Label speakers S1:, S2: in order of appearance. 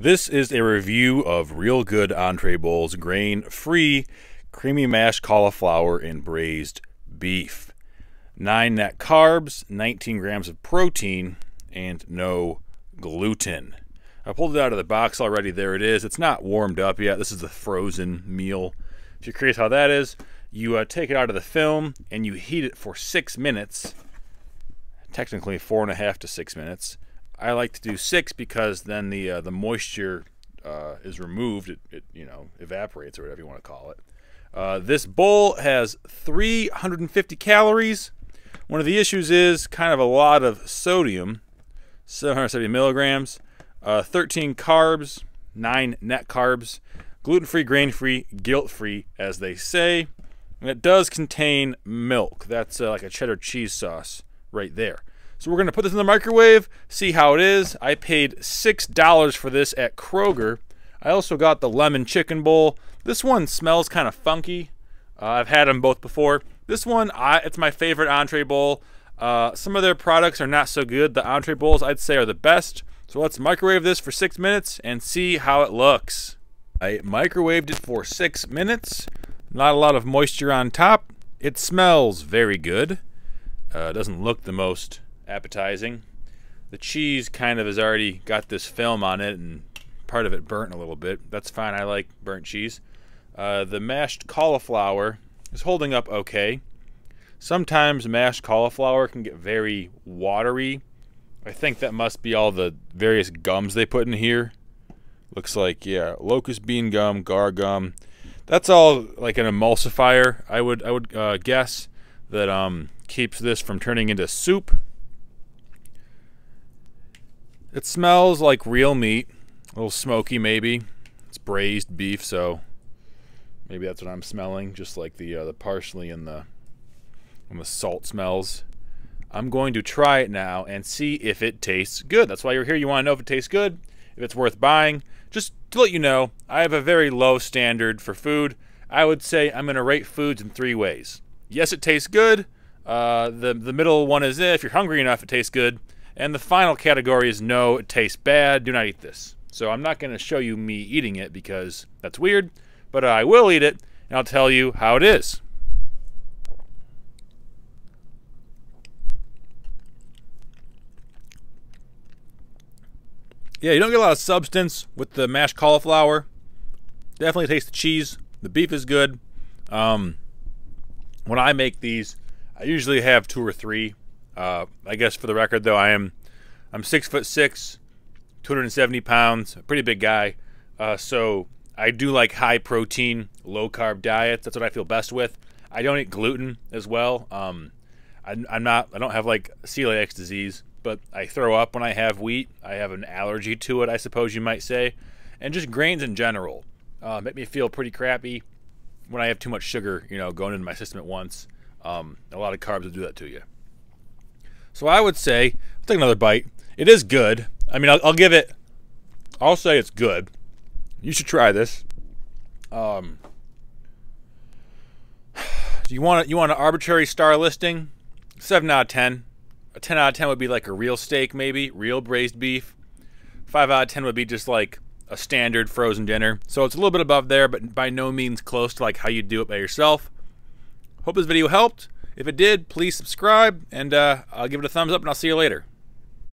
S1: This is a review of Real Good Entree Bowls grain free creamy mashed cauliflower and braised beef. 9 net carbs, 19 grams of protein, and no gluten. I pulled it out of the box already. There it is. It's not warmed up yet. This is the frozen meal. If you're curious how that is, you uh, take it out of the film and you heat it for six minutes, technically four and a half to six minutes I like to do six because then the uh, the moisture uh, is removed. It, it, you know evaporates or whatever you want to call it. Uh, this bowl has 350 calories. One of the issues is kind of a lot of sodium, 770 milligrams, uh, 13 carbs, nine net carbs, gluten-free, grain-free, guilt-free, as they say. And it does contain milk. That's uh, like a cheddar cheese sauce right there. So we're gonna put this in the microwave, see how it is. I paid $6 for this at Kroger. I also got the lemon chicken bowl. This one smells kind of funky. Uh, I've had them both before. This one, I, it's my favorite entree bowl. Uh, some of their products are not so good. The entree bowls, I'd say, are the best. So let's microwave this for six minutes and see how it looks. I microwaved it for six minutes. Not a lot of moisture on top. It smells very good. Uh, doesn't look the most appetizing. The cheese kind of has already got this film on it and part of it burnt a little bit. That's fine. I like burnt cheese. Uh, the mashed cauliflower is holding up okay. Sometimes mashed cauliflower can get very watery. I think that must be all the various gums they put in here. Looks like, yeah, locust bean gum, gar gum. That's all like an emulsifier, I would, I would uh, guess, that um, keeps this from turning into soup. It smells like real meat. A little smoky, maybe. It's braised beef, so maybe that's what I'm smelling, just like the uh, the parsley and the and the salt smells. I'm going to try it now and see if it tastes good. That's why you're here. You want to know if it tastes good, if it's worth buying. Just to let you know, I have a very low standard for food. I would say I'm going to rate foods in three ways. Yes, it tastes good. Uh, the the middle one is eh, if you're hungry enough, it tastes good. And the final category is no, it tastes bad, do not eat this. So I'm not going to show you me eating it because that's weird, but I will eat it and I'll tell you how it is. Yeah, you don't get a lot of substance with the mashed cauliflower. Definitely taste the cheese. The beef is good. Um, when I make these, I usually have two or three uh, I guess for the record, though, I am I'm six foot six, 270 pounds, a pretty big guy. Uh, so I do like high protein, low carb diets. That's what I feel best with. I don't eat gluten as well. Um, I, I'm not. I don't have like celiac disease, but I throw up when I have wheat. I have an allergy to it, I suppose you might say, and just grains in general uh, make me feel pretty crappy when I have too much sugar, you know, going into my system at once. Um, a lot of carbs will do that to you. So I would say, I'll take another bite. It is good. I mean, I'll, I'll give it, I'll say it's good. You should try this. Um, you want you want an arbitrary star listing? Seven out of ten. A ten out of ten would be like a real steak, maybe real braised beef. Five out of ten would be just like a standard frozen dinner. So it's a little bit above there, but by no means close to like how you do it by yourself. Hope this video helped. If it did, please subscribe, and uh, I'll give it a thumbs up, and I'll see you later.